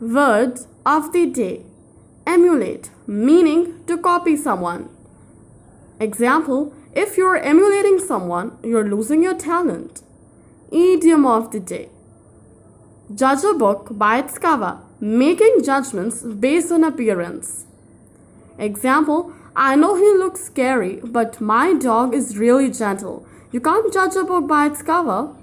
Words of the day emulate, meaning to copy someone. Example, if you're emulating someone, you're losing your talent. Idiom of the day Judge a book by its cover, making judgments based on appearance. Example, I know he looks scary, but my dog is really gentle. You can't judge a book by its cover.